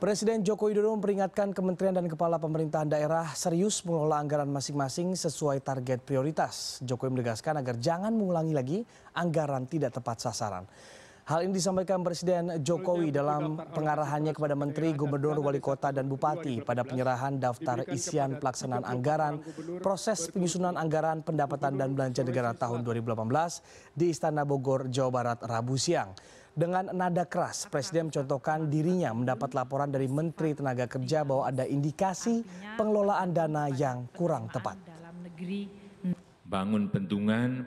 Presiden Joko Widodo memperingatkan kementerian dan kepala pemerintahan daerah serius mengelola anggaran masing-masing sesuai target prioritas. Jokowi menegaskan agar jangan mengulangi lagi anggaran tidak tepat sasaran. Hal ini disampaikan Presiden Jokowi dalam pengarahannya kepada Menteri, Gubernur, Wali Kota, dan Bupati pada penyerahan daftar isian pelaksanaan anggaran, proses penyusunan anggaran pendapatan dan belanja negara tahun 2018 di Istana Bogor, Jawa Barat, Rabu siang. Dengan nada keras, Presiden mencontohkan dirinya mendapat laporan dari Menteri Tenaga Kerja bahwa ada indikasi pengelolaan dana yang kurang tepat. Bangun bendungan,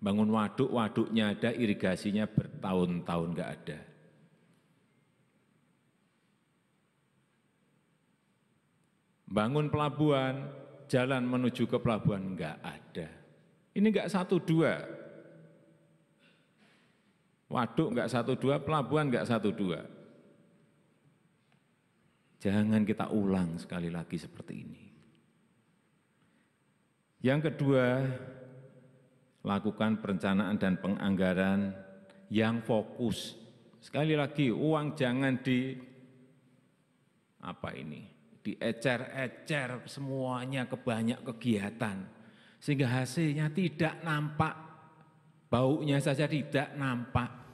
bangun waduk, waduknya ada, irigasinya bertahun-tahun nggak ada. Bangun pelabuhan, jalan menuju ke pelabuhan nggak ada. Ini nggak satu dua, waduk enggak satu dua, pelabuhan enggak satu dua. Jangan kita ulang sekali lagi seperti ini. Yang kedua, lakukan perencanaan dan penganggaran yang fokus. Sekali lagi, uang jangan di apa ini? Diecer-ecer semuanya ke banyak kegiatan sehingga hasilnya tidak nampak baunya saja tidak nampak.